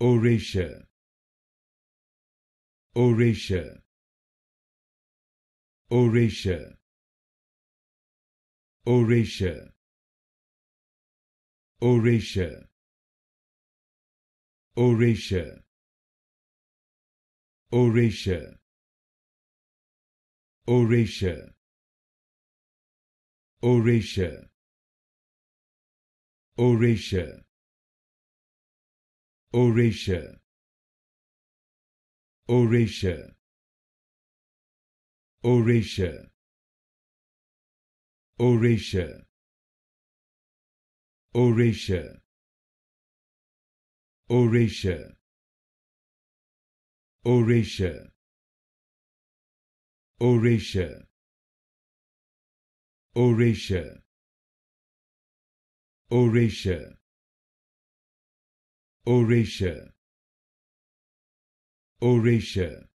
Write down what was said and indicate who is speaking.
Speaker 1: Oratia Oratia Oratia Oratia Oratia Oratia Oratia Oratia Oratia Oratia Oratia Oratia Oratia Oratia Oratia Oratia Oratia Oratia Oratia Oratia Oratia Oratia